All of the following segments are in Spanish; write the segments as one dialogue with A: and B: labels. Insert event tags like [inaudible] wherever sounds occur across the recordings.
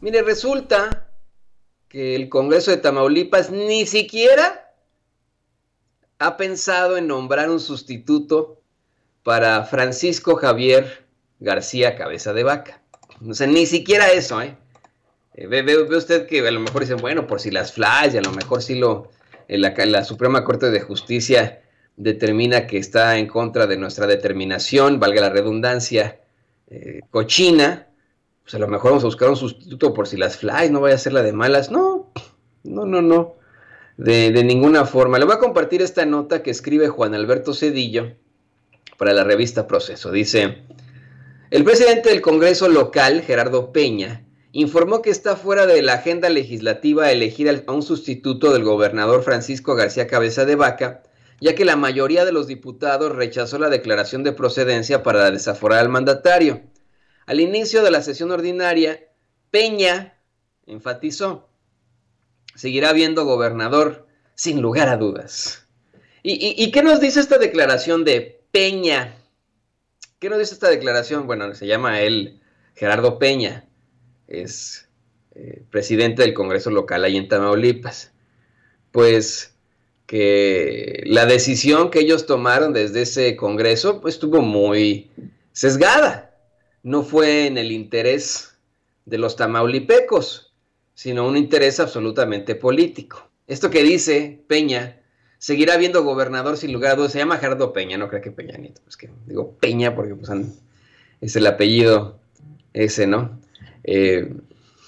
A: Mire, resulta que el Congreso de Tamaulipas ni siquiera ha pensado en nombrar un sustituto para Francisco Javier García Cabeza de Vaca. O sea, ni siquiera eso, ¿eh? eh ve, ve, usted que a lo mejor dicen, bueno, por si las flash, a lo mejor si lo, eh, la, Suprema Corte de Justicia determina que está en contra de nuestra determinación, valga la redundancia, eh, cochina, sea, pues, a lo mejor vamos a buscar un sustituto por si las flies, no vaya a ser la de malas. No, no, no, no. De, de ninguna forma. Le voy a compartir esta nota que escribe Juan Alberto Cedillo para la revista Proceso. Dice, el presidente del Congreso local, Gerardo Peña, informó que está fuera de la agenda legislativa elegir a un sustituto del gobernador Francisco García Cabeza de Vaca, ya que la mayoría de los diputados rechazó la declaración de procedencia para desaforar al mandatario. Al inicio de la sesión ordinaria, Peña enfatizó, seguirá viendo gobernador sin lugar a dudas. ¿Y, y, qué nos dice esta declaración de Peña? ¿Qué nos dice esta declaración? Bueno, se llama él Gerardo Peña, es eh, presidente del Congreso local ahí en Tamaulipas. Pues que la decisión que ellos tomaron desde ese Congreso pues, estuvo muy sesgada, no fue en el interés de los tamaulipecos, sino un interés absolutamente político. Esto que dice Peña, seguirá viendo gobernador sin lugar a dudas, se llama Gerardo Peña, no creo que Peña Nieto, es pues que digo Peña porque pues, es el apellido ese, ¿no? Eh,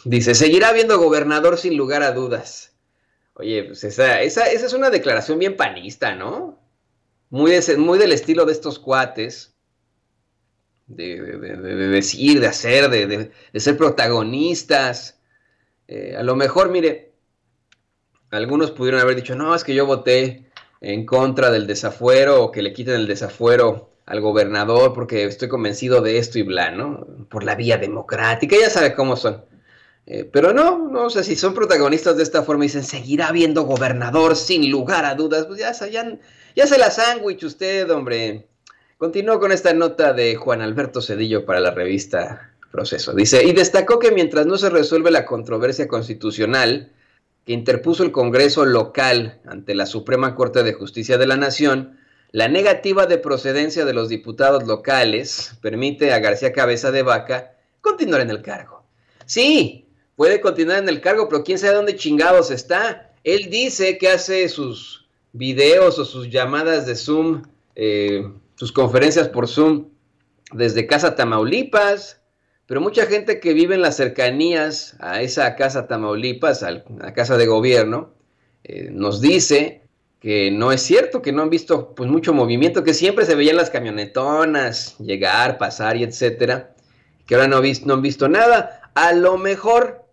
A: dice, seguirá viendo gobernador sin lugar a dudas. Oye, pues esa, esa, es una declaración bien panista, ¿no? Muy, muy del estilo de estos cuates de, decir, de hacer, de, ser protagonistas. Eh, a lo mejor, mire, algunos pudieron haber dicho, no, es que yo voté en contra del desafuero o que le quiten el desafuero al gobernador porque estoy convencido de esto y bla, ¿no? Por la vía democrática, ya sabe cómo son. Eh, pero no, no sé, si son protagonistas de esta forma y dicen, seguirá habiendo gobernador sin lugar a dudas, pues ya, ya se la sándwich usted, hombre. Continúo con esta nota de Juan Alberto Cedillo para la revista Proceso. Dice, y destacó que mientras no se resuelve la controversia constitucional que interpuso el Congreso local ante la Suprema Corte de Justicia de la Nación, la negativa de procedencia de los diputados locales permite a García Cabeza de Vaca continuar en el cargo. Sí, puede continuar en el cargo, pero quién sabe dónde chingados está. Él dice que hace sus videos o sus llamadas de Zoom eh, sus conferencias por Zoom desde Casa Tamaulipas, pero mucha gente que vive en las cercanías a esa Casa Tamaulipas, a la Casa de Gobierno, eh, nos dice que no es cierto, que no han visto pues, mucho movimiento, que siempre se veían las camionetonas llegar, pasar y etcétera, que ahora no, no han visto nada. A lo mejor,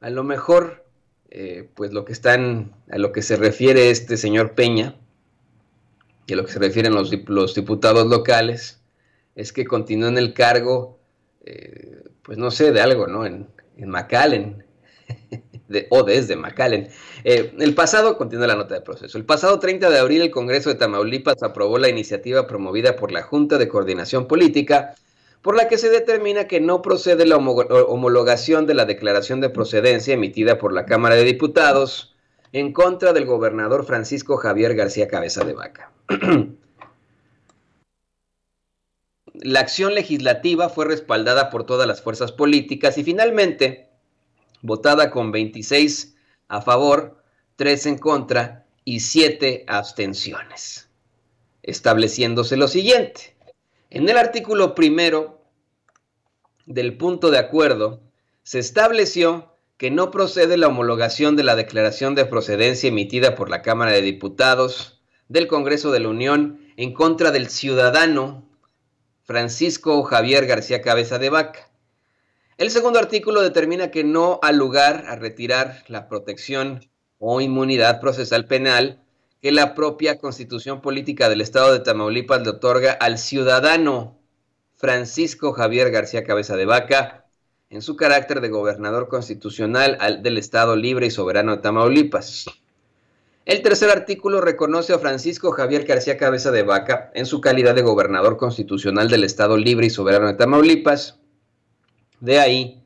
A: a lo mejor, eh, pues lo que están, a lo que se refiere este señor Peña, y a lo que se refieren los, diputados locales, es que continúen el cargo, eh, pues no sé, de algo, ¿no? En, en [laughs] de, o desde McAllen. Eh, el pasado, continúa la nota de proceso, el pasado 30 de abril el Congreso de Tamaulipas aprobó la iniciativa promovida por la Junta de Coordinación Política, por la que se determina que no procede la homologación de la declaración de procedencia emitida por la Cámara de Diputados en contra del gobernador Francisco Javier García Cabeza de Vaca. [clears throat] la acción legislativa fue respaldada por todas las fuerzas políticas y finalmente votada con 26 a favor, 3 en contra y 7 abstenciones, estableciéndose lo siguiente. En el artículo primero del punto de acuerdo se estableció que no procede la homologación de la declaración de procedencia emitida por la Cámara de Diputados del Congreso de la Unión en contra del ciudadano Francisco Javier García Cabeza de Vaca. El segundo artículo determina que no ha lugar a retirar la protección o inmunidad procesal penal que la propia constitución política del Estado de Tamaulipas le otorga al ciudadano Francisco Javier García Cabeza de Vaca en su carácter de gobernador constitucional del Estado Libre y Soberano de Tamaulipas. El tercer artículo reconoce a Francisco Javier García Cabeza de Vaca en su calidad de gobernador constitucional del Estado Libre y Soberano de Tamaulipas. De ahí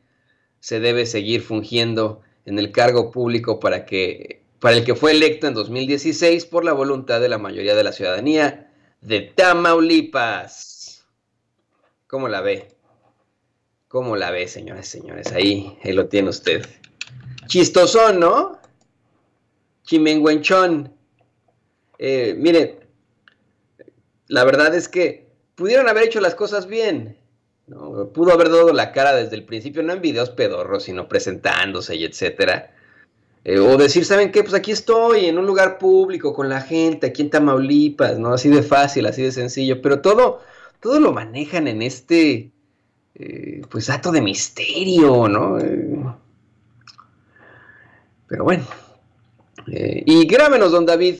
A: se debe seguir fungiendo en el cargo público para, que, para el que fue electo en 2016 por la voluntad de la mayoría de la ciudadanía de Tamaulipas. ¿Cómo la ve? ¿Cómo la ve, señores, señores? Ahí, ahí lo tiene usted. Chistosón, ¿no? Chimenguenchón. Eh, mire, la verdad es que pudieron haber hecho las cosas bien. ¿no? Pudo haber dado la cara desde el principio, no en videos pedorros, sino presentándose y etcétera. Eh, o decir, ¿saben qué? Pues aquí estoy, en un lugar público, con la gente, aquí en Tamaulipas, ¿no? Así de fácil, así de sencillo. Pero todo, todo lo manejan en este eh, pues dato de misterio, ¿no? pero bueno. Eh, y grámenos, don David,